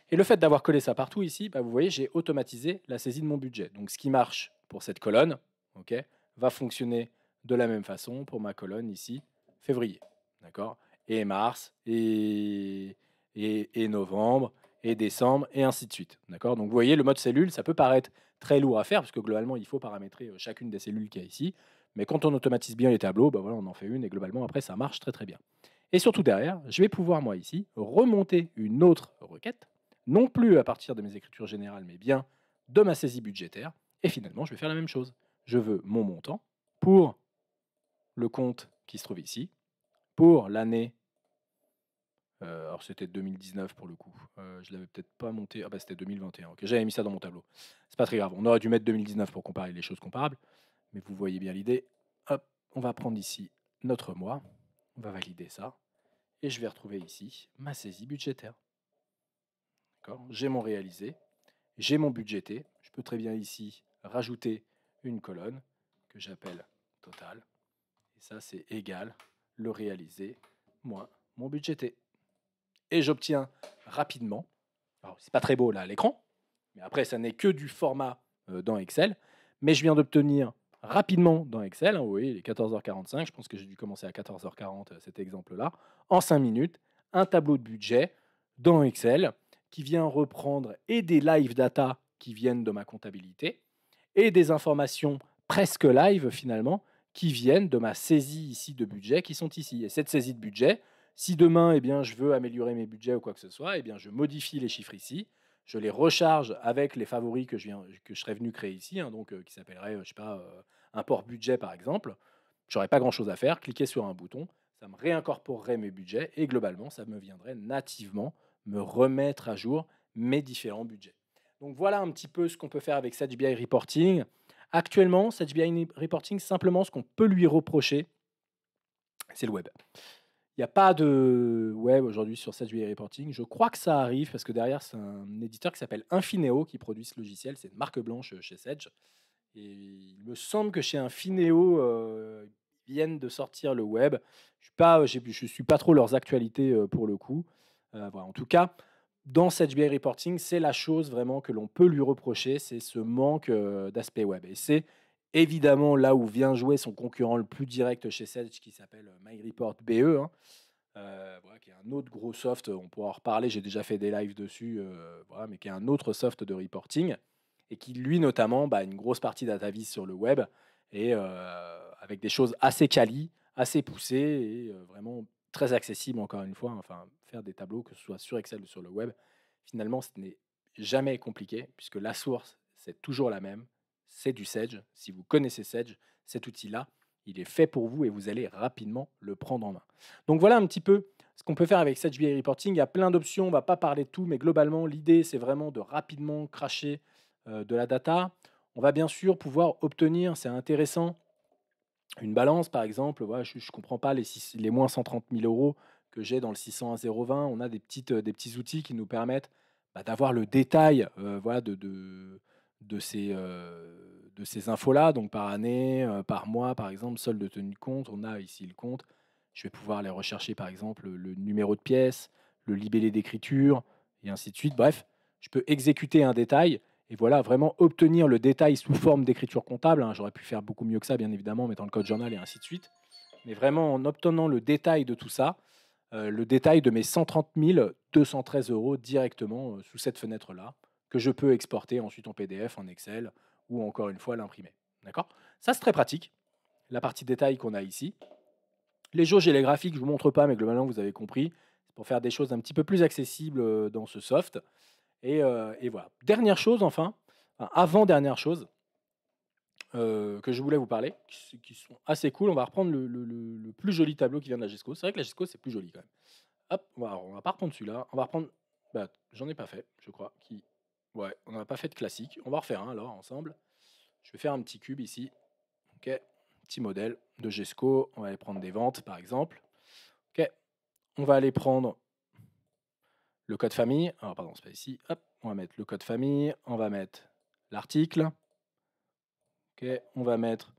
Speaker 1: Et le fait d'avoir collé ça partout ici, bah, vous voyez, j'ai automatisé la saisie de mon budget. Donc ce qui marche pour cette colonne OK, va fonctionner de la même façon pour ma colonne ici, février. D'accord Et mars, et, et, novembre, et décembre, et ainsi de suite. D'accord Donc vous voyez, le mode cellule, ça peut paraître très lourd à faire, parce que globalement, il faut paramétrer euh, chacune des cellules qu'il y a ici. Mais quand on automatise bien les tableaux, bah voilà, on en fait une, et globalement, après, ça marche très très bien. Et surtout derrière, je vais pouvoir, moi ici, remonter une autre requête, non plus à partir de mes écritures générales, mais bien de ma saisie budgétaire. Et finalement, je vais faire la même chose. Je veux mon montant pour le compte qui se trouve ici, pour l'année. Euh, alors c'était 2019 pour le coup. Je euh, je l'avais peut-être pas monté. Ah bah c'était 2021. j'avais mis ça dans mon tableau. C'est pas très grave. On aurait dû mettre 2019 pour comparer les choses comparables, mais vous voyez bien l'idée. Hop, on va prendre ici notre mois on va valider ça. Et je vais retrouver ici ma saisie budgétaire. J'ai mon réalisé, j'ai mon budgété. Je peux très bien ici rajouter une colonne que j'appelle total. Et ça, c'est égal le réalisé moins mon budgété. Et j'obtiens rapidement, alors c'est pas très beau là à l'écran, mais après ça n'est que du format euh, dans Excel, mais je viens d'obtenir rapidement dans Excel. Hein, vous voyez, il est 14h45, je pense que j'ai dû commencer à 14h40 euh, cet exemple-là, en 5 minutes, un tableau de budget dans Excel qui vient reprendre et des live data qui viennent de ma comptabilité et des informations presque live finalement qui viennent de ma saisie ici de budget qui sont ici. Et cette saisie de budget, si demain eh bien, je veux améliorer mes budgets ou quoi que ce soit, eh bien, je modifie les chiffres ici je les recharge avec les favoris que je, viens, que je serais venu créer ici, hein, donc euh, qui s'appellerait, euh, je sais pas, euh, import budget par exemple. J'aurais pas grand chose à faire, cliquer sur un bouton, ça me réincorporerait mes budgets et globalement, ça me viendrait nativement me remettre à jour mes différents budgets. Donc voilà un petit peu ce qu'on peut faire avec BI Reporting. Actuellement, BI Reporting, simplement ce qu'on peut lui reprocher, c'est le web n'y a pas de web aujourd'hui sur Sage BI reporting. Je crois que ça arrive parce que derrière, c'est un éditeur qui s'appelle Infineo qui produit ce logiciel. C'est une marque blanche euh, chez Sage. Et il me semble que chez Infineo, euh, ils viennent de sortir le web. Je ne suis, suis, pas trop leurs actualités euh, pour le coup. voilà, en tout cas, dans Sage BI Reporting, c'est la chose vraiment que l'on peut lui reprocher, c'est ce manque d'aspect web. Et c'est évidemment là où vient jouer son concurrent le plus direct chez Sedge qui s'appelle euh, MyReport BE, hein. euh, qui est un autre gros soft, on pourra en reparler, j'ai déjà fait des lives dessus, euh, mais qui est un autre soft de reporting et qui lui notamment bah, une grosse partie d'Atavis sur le web et avec des choses assez quali, assez poussées et vraiment très accessibles encore une fois, hein. enfin faire des tableaux que ce soit sur Excel ou sur le web, finalement ce n'est jamais compliqué puisque la source c'est toujours la même c'est du Sedge. Si vous connaissez Sedge, cet outil-là, il est fait pour vous et vous allez rapidement le prendre en main. Donc voilà un petit peu ce qu'on peut faire avec Sage BI Reporting. Il y a plein d'options, on ne va pas parler de tout, mais globalement, l'idée, c'est vraiment de rapidement cracher euh, de la data. On va bien sûr pouvoir obtenir, c'est intéressant, une balance, par exemple. je ne comprends pas les, moins 130 000 euros que j'ai dans le 600 à 020. On a des, petites, euh, des petits outils qui nous permettent bah, d'avoir le détail euh, voilà, de euh, de ces, infos-là, donc par année, euh, par mois, par exemple, solde de tenue de compte, on a ici le compte. Je vais pouvoir aller rechercher, par exemple, le numéro de pièce, le libellé d'écriture, et ainsi de suite. Bref, je peux exécuter un détail et voilà, vraiment obtenir le détail sous forme d'écriture comptable. Hein. J'aurais pu faire beaucoup mieux que ça, bien évidemment, en mettant le code journal et ainsi de suite. Mais vraiment, en obtenant le détail de tout ça, euh, le détail de mes 130 213 euros directement sous cette fenêtre-là que je peux exporter ensuite en PDF, en Excel ou encore une fois l'imprimer. D'accord Ça, c'est très pratique. La partie détail qu'on a ici. Les jours, j'ai les graphiques, je ne vous montre pas, mais globalement, vous avez compris. C'est pour faire des choses un petit peu plus accessibles euh, dans ce soft. Euh, et, voilà. Dernière chose, enfin, avant-dernière chose euh, que je voulais vous parler, qui, sont assez cool. On va reprendre le, plus joli tableau qui vient de la GESCO. C'est vrai que la GESCO, c'est plus joli quand même. Hop, on va, va pas reprendre celui-là. On va reprendre. Bah, J'en ai pas fait, je crois, qui Ouais, on n'a pas fait de classique. On va refaire un alors ensemble. Je vais faire un petit cube ici. Ok, petit modèle de Gesco. On va aller prendre des ventes par exemple. Ok, on va aller prendre le code famille. Alors ah, pardon, c'est pas ici. on va mettre le code famille. On va mettre l'article. Ok, on va mettre,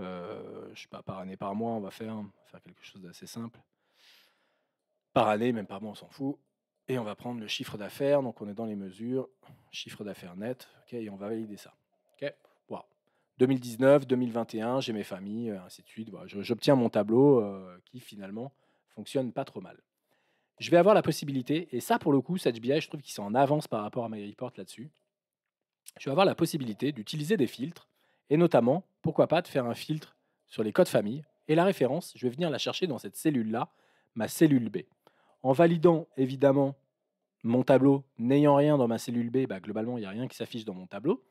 Speaker 1: euh, je sais pas, par année, par mois. On va faire, faire quelque chose d'assez simple. Par année, même par mois, on s'en fout. Et on va prendre le chiffre d'affaires, donc on est dans les mesures, chiffre d'affaires net, ok, et on va valider ça. 2019, 2021, j'ai mes familles, euh, ainsi de suite. Voilà, J'obtiens mon tableau euh, qui finalement fonctionne pas trop mal. Je vais avoir la possibilité, et ça pour le coup, cette BI, je trouve qu'ils sont en avance par rapport à report là-dessus. Je vais avoir la possibilité d'utiliser des filtres, et notamment, pourquoi pas, de faire un filtre sur les codes famille. Et la référence, je vais venir la chercher dans cette cellule-là, ma cellule B. En validant évidemment mon tableau n'ayant rien dans ma cellule B, bah, globalement, il n'y a rien qui s'affiche dans mon tableau.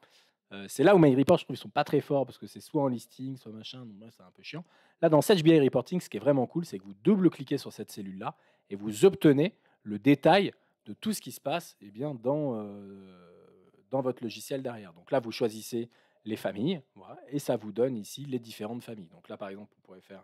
Speaker 1: Euh, c'est là où mes reports, je trouve, ils sont pas très forts parce que c'est soit en listing, soit machin, donc c'est un peu chiant. Là, dans Sage BI Reporting, ce qui est vraiment cool, c'est que vous double-cliquez sur cette cellule-là et vous obtenez le détail de tout ce qui se passe et eh bien, dans, euh, dans votre logiciel derrière. Donc là, vous choisissez les familles et ça vous donne ici les différentes familles. Donc là, par exemple, vous pourrez faire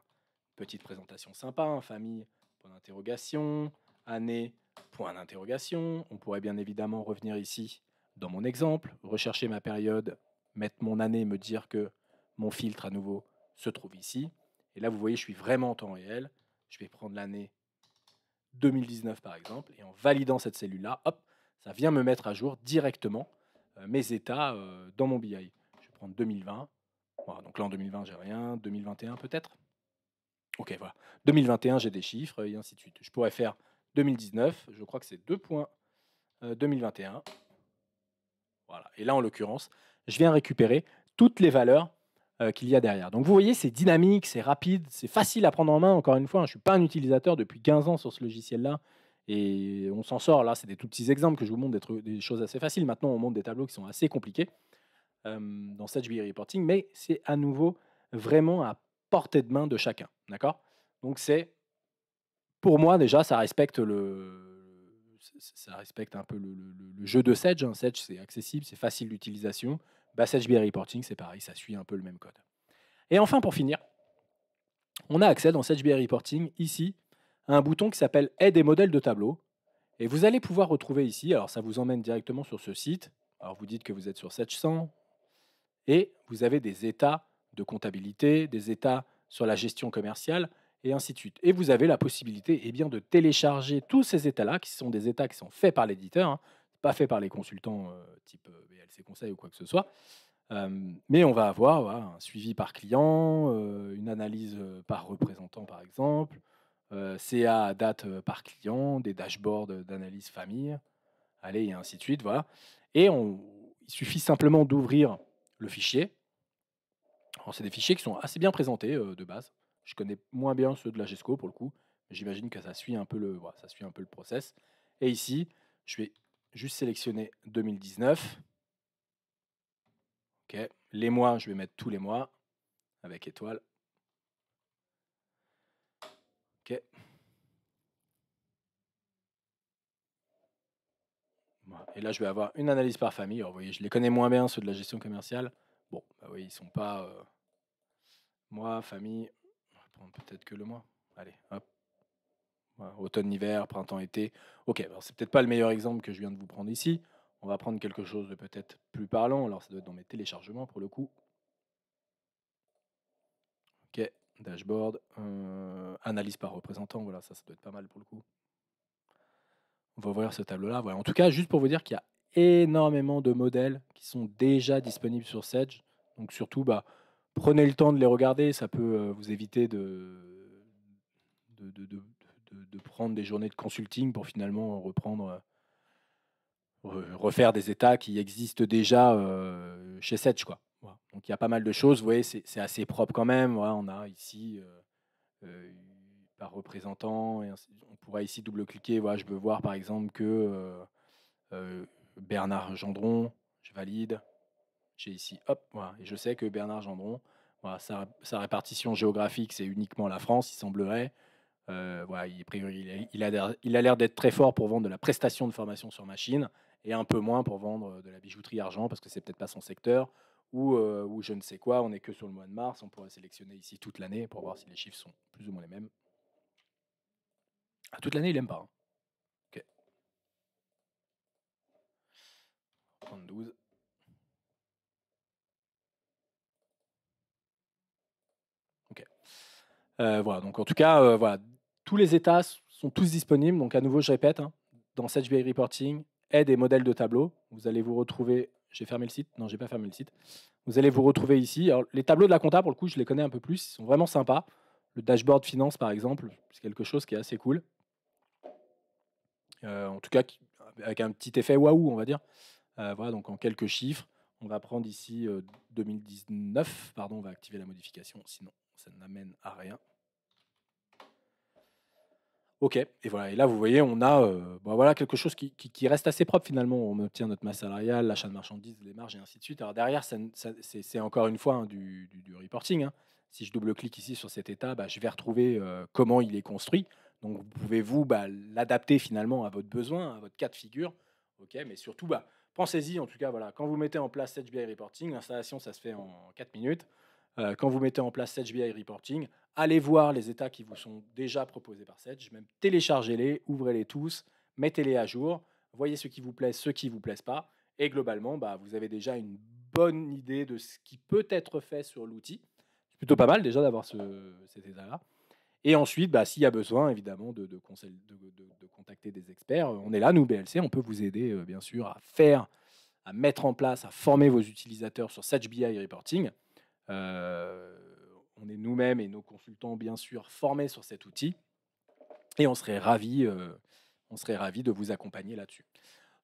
Speaker 1: une petite présentation sympa, hein, famille, point d'interrogation, année, Point d'interrogation, on pourrait bien évidemment revenir ici dans mon exemple, rechercher ma période, mettre mon année, me dire que mon filtre à nouveau se trouve ici. Et là, vous voyez, je suis vraiment en temps réel. Je vais prendre l'année 2019 par exemple, et en validant cette cellule-là, hop, ça vient me mettre à jour directement euh, mes états euh, dans mon BI. Je vais prendre 2020. donc là en 2020, j'ai rien. 2021 peut-être. Ok, voilà. 2021, j'ai des chiffres et ainsi de suite. Je pourrais faire 2019, je crois que c'est 2.2021. 2021. Euh, voilà. Et là, en l'occurrence, je viens récupérer toutes les valeurs euh, qu'il y a derrière. Donc vous voyez, c'est dynamique, c'est rapide, c'est facile à prendre en main. Encore une fois, hein, je ne suis pas un utilisateur depuis 15 ans sur ce logiciel-là. Et on s'en sort. Là, c'est des tout petits exemples que je vous montre, des, des, choses assez faciles. Maintenant, on monte des tableaux qui sont assez compliqués euh, dans cette bi Reporting. Mais c'est à nouveau vraiment à portée de main de chacun. D'accord Donc c'est pour moi, déjà, ça respecte le. Ça respecte un peu le, jeu de Sedge. Hein. Sedge, c'est accessible, c'est facile d'utilisation. Bah, Reporting, c'est pareil, ça suit un peu le même code. Et enfin, pour finir, on a accès dans Sage BI Reporting, ici, à un bouton qui s'appelle Aide et modèles de tableau. Et vous allez pouvoir retrouver ici, alors ça vous emmène directement sur ce site. Alors vous dites que vous êtes sur 100 et vous avez des états de comptabilité, des états sur la gestion commerciale, et ainsi de suite. Et vous avez la possibilité eh bien, de télécharger tous ces états-là, qui sont des états qui sont faits par l'éditeur, hein, pas faits par les consultants euh, type euh, BLC Conseil ou quoi que ce soit. Euh, mais on va avoir un suivi par client, une analyse par représentant par exemple, CA à date par client, des dashboards d'analyse famille, allez, et ainsi de suite. Voilà. Et il suffit simplement d'ouvrir le fichier. C'est des fichiers qui sont assez bien présentés de base. Je connais moins bien ceux de la GESCO pour le coup. J'imagine que ça suit, un peu le, voilà, ça suit un peu le process. Et ici, je vais juste sélectionner 2019. Les mois, je vais mettre tous les mois avec étoile. OK. Et là, je vais avoir une analyse par famille. vous voyez, je les connais moins bien, ceux de la gestion commerciale. Bon, bah oui, ils sont pas... Euh, moi, famille, peut-être que le mois. Allez, hop. automne, hiver, printemps, été. Ok, alors c'est peut-être pas le meilleur exemple que je viens de vous prendre ici. On va prendre quelque chose de peut-être plus parlant. Alors ça doit être dans mes téléchargements pour le coup. Ok, dashboard, euh, analyse par représentant. Voilà, ça, ça doit être pas mal pour le coup. On va ouvrir ce tableau-là. Voilà. En tout cas, juste pour vous dire qu'il y a énormément de modèles qui sont déjà disponibles sur Sedge. Donc surtout, bah, prenez le temps de les regarder, ça peut euh, vous éviter de, de, prendre des journées de consulting pour finalement reprendre, euh, refaire des états qui existent déjà euh, chez Sedge. Quoi. Donc il y a pas mal de choses, voyez, c'est assez propre quand même. on a ici par représentant, on pourra ici double-cliquer, voilà, je peux voir par exemple que Bernard Gendron, je valide j'ai ici, hop, Et je sais que Bernard Gendron, sa, répartition géographique, c'est uniquement la France, il semblerait. Euh, il, a, l'air d'être très fort pour vendre de la prestation de formation sur machine et un peu moins pour vendre euh, de la bijouterie argent parce que c'est peut-être pas son secteur ou, euh, je ne sais quoi. On n'est que sur le mois de mars. On pourrait sélectionner ici toute l'année pour voir si les chiffres sont plus ou moins les mêmes. Ah, toute l'année, il n'aime pas. 32. Hein. Euh, voilà, donc en tout cas, euh, voilà, tous les états sont tous disponibles. Donc à nouveau, je répète, hein, dans Sage BI Reporting, aide et modèles de tableau. Vous allez vous retrouver. J'ai fermé le site Non, j'ai pas fermé le site. Vous allez vous retrouver ici. Alors, les tableaux de la compta, pour le coup, je les connais un peu plus. Ils sont vraiment sympas. Le dashboard finance, par exemple, c'est quelque chose qui est assez cool. Euh, en tout cas, avec un petit effet waouh, on va dire. voilà, donc en quelques chiffres. On va prendre ici 2019. Pardon, on va activer la modification, sinon ça n'amène à rien. Ok, et voilà. Et là, vous voyez, on a euh, bah voilà, quelque chose qui, reste assez propre finalement. On obtient notre masse salariale, l'achat de marchandises, les marges et ainsi de suite. Alors derrière, c'est encore une fois hein, du, reporting. Hein. Si je double-clique ici sur cet état, bah, je vais retrouver euh, comment il est construit. Donc vous pouvez vous bah, l'adapter finalement à votre besoin, à votre cas de figure. Ok, mais surtout, bah, pensez-y en tout cas. Voilà, quand vous mettez en place HBI Reporting, l'installation, ça se fait en 4 minutes. Euh, quand vous mettez en place Sage BI Reporting, allez voir les états qui vous sont déjà proposés par Sage, même téléchargez-les, ouvrez-les tous, mettez-les à jour, voyez ce qui vous plaît, ce qui vous plaît pas, et globalement, bah, vous avez déjà une bonne idée de ce qui peut être fait sur l'outil. C'est plutôt pas mal déjà d'avoir ce, cet état-là. Et ensuite, bah, s'il y a besoin, évidemment, de, de, de, contacter des experts, euh, on est là, nous, BLC, on peut vous aider, euh, bien sûr, à faire, à mettre en place, à former vos utilisateurs sur Sage BI Reporting. Euh, on est nous-mêmes et nos consultants, bien sûr, formés sur cet outil. Et on serait ravis, euh, on serait de vous accompagner là-dessus.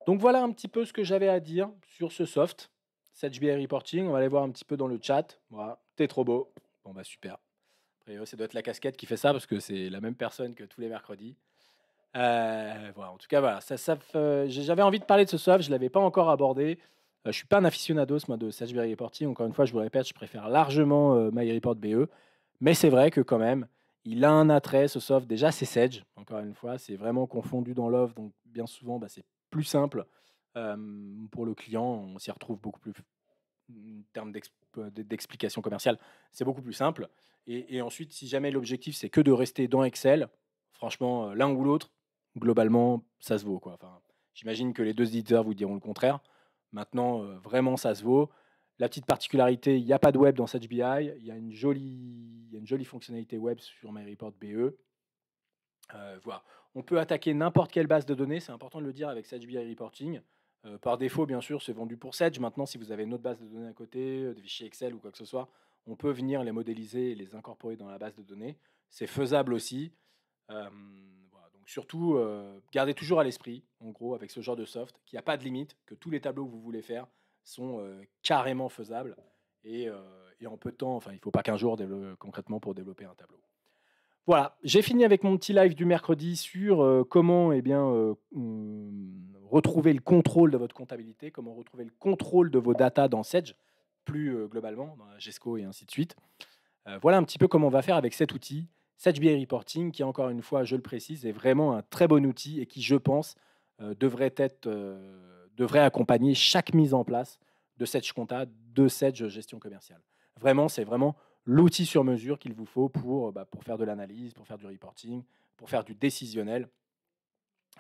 Speaker 1: Donc voilà un petit peu ce que j'avais à dire sur ce soft, cette BI Reporting. On va aller voir un petit peu dans le chat. Voilà, t'es trop beau. Bon bah super. Après, ça doit être la casquette qui fait ça parce que c'est la même personne que tous les mercredis. Euh, voilà, en tout cas, voilà. Ça, j'avais envie de parler de ce soft, je ne l'avais pas encore abordé. Euh, je suis pas un aficionado, moi, de SageBerry Reporting. Encore une fois, je vous répète, je préfère largement euh, MyReport BE. Mais c'est vrai que quand même, il a un attrait, ce soft. Déjà, c'est Sage. encore une fois, c'est vraiment confondu dans l'offre. Donc, bien souvent, bah, c'est plus simple euh, pour le client. On s'y retrouve beaucoup plus en termes d'explication commerciale. C'est beaucoup plus simple. Et, ensuite, si jamais l'objectif, c'est que de rester dans Excel, franchement, l'un ou l'autre, globalement, ça se vaut. Enfin, J'imagine que les deux éditeurs vous diront le contraire. Maintenant, euh, vraiment, ça se vaut. La petite particularité, il n'y a pas de web dans cette BI. Il y a une jolie, une jolie fonctionnalité web sur MyReport BE. Euh, on peut attaquer n'importe quelle base de données, c'est important de le dire avec Sage BI Reporting. Euh, par défaut, bien sûr, c'est vendu pour Sage. Maintenant, si vous avez une autre base de données à côté, des fichiers Excel ou quoi que ce soit, on peut venir les modéliser et les incorporer dans la base de données. C'est faisable aussi. Donc surtout, gardez toujours à l'esprit, en gros, avec ce genre de soft, qu'il n'y a pas de limite, que tous les tableaux que vous voulez faire sont euh, carrément faisables euh, et, en peu de temps, enfin, il ne faut pas qu'un jour concrètement pour développer un tableau. Voilà, j'ai fini avec mon petit live du mercredi sur euh, comment eh bien, mm, retrouver le contrôle de votre comptabilité, comment retrouver le contrôle de vos datas dans Sedge, plus globalement, dans GESCO et ainsi de suite. voilà un petit peu comment on va faire avec cet outil, Sedge BI Reporting, qui encore une fois, je le précise, est vraiment un très bon outil et qui, je pense, euh, devrait, être, euh, devrait accompagner chaque mise en place de cette compta, de cette gestion commerciale. Vraiment, c'est vraiment l'outil sur mesure qu'il vous faut pour, bah, pour faire de l'analyse, pour faire du reporting, pour faire du décisionnel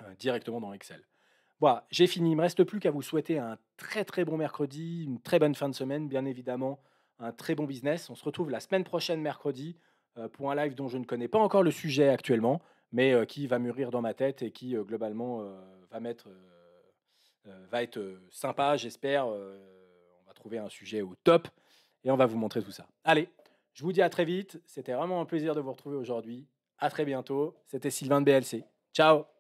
Speaker 1: euh, directement dans Excel. Voilà, j'ai fini. Il me reste plus qu'à vous souhaiter un très très bon mercredi, une très bonne fin de semaine, bien évidemment, un très bon business. On se retrouve la semaine prochaine, mercredi, pour un live dont je ne connais pas encore le sujet actuellement, mais qui va mûrir dans ma tête et qui globalement va mettre, euh, euh, va être euh, sympa, j'espère. on va trouver un sujet au top et on va vous montrer tout ça. Allez, je vous dis à très vite. C'était vraiment un plaisir de vous retrouver aujourd'hui. À très bientôt. C'était Sylvain de BLC. Ciao